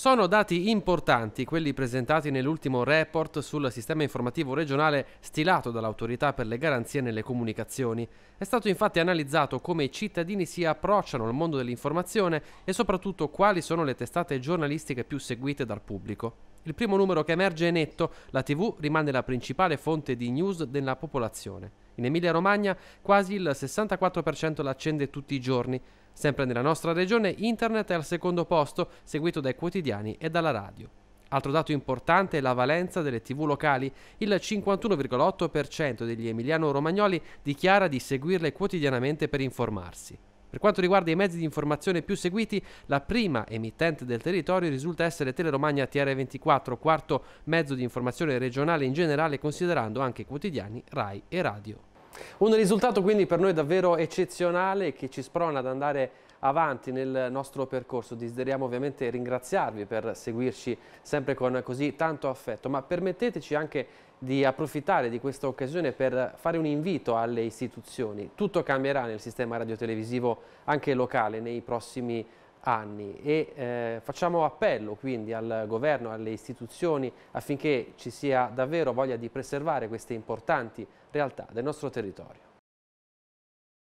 Sono dati importanti quelli presentati nell'ultimo report sul sistema informativo regionale stilato dall'autorità per le garanzie nelle comunicazioni. È stato infatti analizzato come i cittadini si approcciano al mondo dell'informazione e soprattutto quali sono le testate giornalistiche più seguite dal pubblico. Il primo numero che emerge è netto, la TV rimane la principale fonte di news della popolazione. In Emilia-Romagna quasi il 64% l'accende tutti i giorni, Sempre nella nostra regione, internet è al secondo posto, seguito dai quotidiani e dalla radio. Altro dato importante è la valenza delle tv locali. Il 51,8% degli emiliano-romagnoli dichiara di seguirle quotidianamente per informarsi. Per quanto riguarda i mezzi di informazione più seguiti, la prima emittente del territorio risulta essere Teleromagna TR24, quarto mezzo di informazione regionale in generale considerando anche quotidiani, RAI e radio. Un risultato quindi per noi davvero eccezionale che ci sprona ad andare avanti nel nostro percorso. Desideriamo ovviamente ringraziarvi per seguirci sempre con così tanto affetto, ma permetteteci anche di approfittare di questa occasione per fare un invito alle istituzioni. Tutto cambierà nel sistema radiotelevisivo anche locale nei prossimi anni anni e eh, facciamo appello quindi al governo, alle istituzioni affinché ci sia davvero voglia di preservare queste importanti realtà del nostro territorio.